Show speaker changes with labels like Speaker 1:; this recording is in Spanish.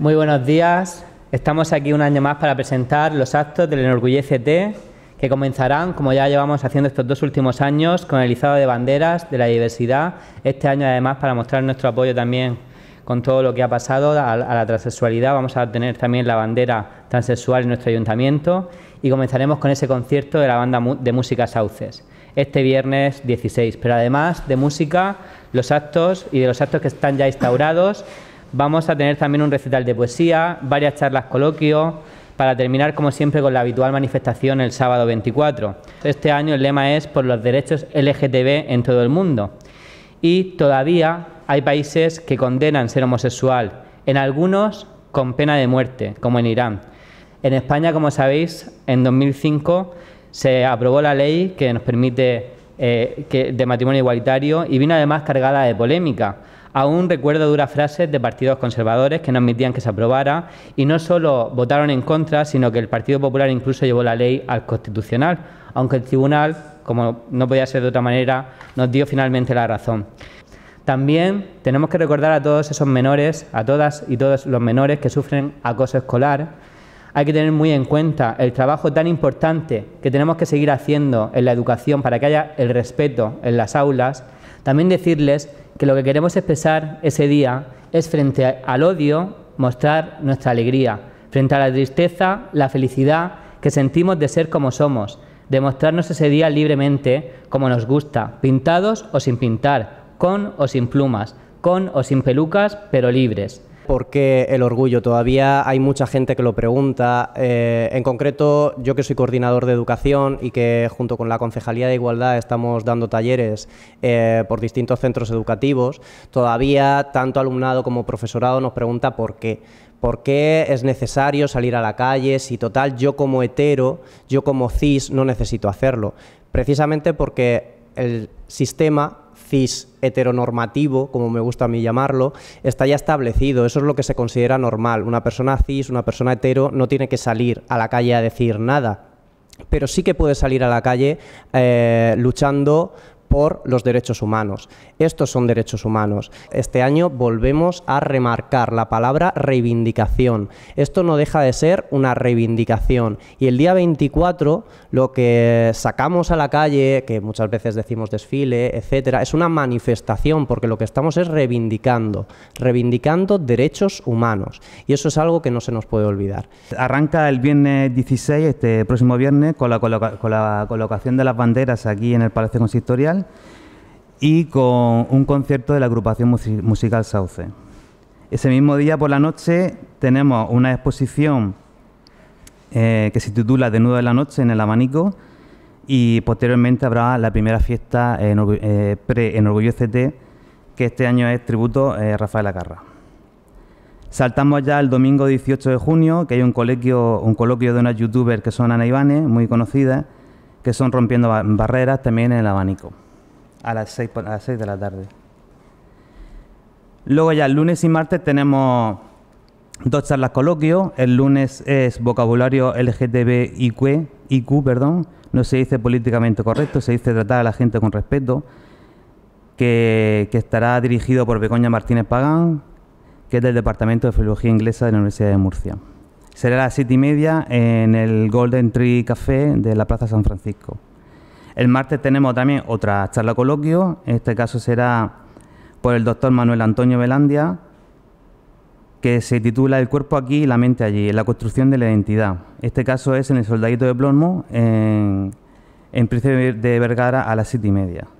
Speaker 1: Muy buenos días. Estamos aquí un año más para presentar los actos del Enorgullecete, que comenzarán, como ya llevamos haciendo estos dos últimos años, con el izado de banderas de la diversidad. Este año, además, para mostrar nuestro apoyo también con todo lo que ha pasado a, la transexualidad, vamos a tener también la bandera transexual en nuestro ayuntamiento y comenzaremos con ese concierto de la banda de música Sauces este viernes 16. Pero además de música, los actos y de los actos que están ya instaurados, Vamos a tener también un recital de poesía, varias charlas coloquios, para terminar, como siempre, con la habitual manifestación el sábado 24. Este año el lema es por los derechos LGTB en todo el mundo. Y todavía hay países que condenan ser homosexual, en algunos con pena de muerte, como en Irán. En España, como sabéis, en 2005 se aprobó la ley que nos permite eh, de matrimonio igualitario y vino además cargada de polémica Aún recuerdo duras frases de partidos conservadores que no admitían que se aprobara y no solo votaron en contra, sino que el Partido Popular incluso llevó la ley al Constitucional, aunque el Tribunal, como no podía ser de otra manera, nos dio finalmente la razón. También tenemos que recordar a todos esos menores, a todas y todos los menores que sufren acoso escolar. Hay que tener muy en cuenta el trabajo tan importante que tenemos que seguir haciendo en la educación para que haya el respeto en las aulas. También decirles que lo que queremos expresar ese día es frente al odio mostrar nuestra alegría, frente a la tristeza, la felicidad que sentimos de ser como somos, de mostrarnos ese día libremente como nos gusta, pintados o sin pintar, con o sin plumas, con o sin pelucas, pero libres.
Speaker 2: ¿Por qué el orgullo? Todavía hay mucha gente que lo pregunta. Eh, en concreto, yo que soy coordinador de educación y que junto con la Concejalía de Igualdad estamos dando talleres eh, por distintos centros educativos, todavía tanto alumnado como profesorado nos pregunta por qué. ¿Por qué es necesario salir a la calle si total yo como hetero, yo como cis no necesito hacerlo? Precisamente porque el sistema cis heteronormativo, como me gusta a mí llamarlo, está ya establecido. Eso es lo que se considera normal. Una persona cis, una persona hetero, no tiene que salir a la calle a decir nada. Pero sí que puede salir a la calle eh, luchando por los derechos humanos. Estos son derechos humanos. Este año volvemos a remarcar la palabra reivindicación. Esto no deja de ser una reivindicación. Y el día 24 lo que sacamos a la calle, que muchas veces decimos desfile, etcétera, es una manifestación porque lo que estamos es reivindicando, reivindicando
Speaker 3: derechos humanos. Y eso es algo que no se nos puede olvidar. Arranca el viernes 16, este próximo viernes, con la, colocación de las banderas aquí en el Palacio Consistorial y con un concierto de la agrupación musical Sauce. Ese mismo día por la noche tenemos una exposición eh, que se titula Desnudo de la Noche en el abanico y posteriormente habrá la primera fiesta en, Orgullo CT que este año es tributo eh, a Rafael Acarra. Saltamos ya el domingo 18 de junio, que hay un coloquio, de unas youtubers que son Ana Ivane muy conocidas, que son Rompiendo Barreras también en el abanico a las 6, a las 6 de la tarde. Luego ya el lunes y martes tenemos dos charlas coloquio. El lunes es vocabulario LGTBIQ, IQ, perdón. No se dice políticamente correcto, se dice tratar a la gente con respeto. Que, estará dirigido por Begoña Martínez Pagán, que es del Departamento de Filología Inglesa de la Universidad de Murcia. Será a las siete y media en el Golden Tree Café de la Plaza San Francisco. El martes tenemos también otra charla coloquio, en este caso será por el doctor Manuel Antonio Velandia, que se titula El cuerpo aquí y la mente allí, la construcción de la identidad. Este caso es en el Soldadito de Plomo, en, en Príncipe de Vergara a las siete y media.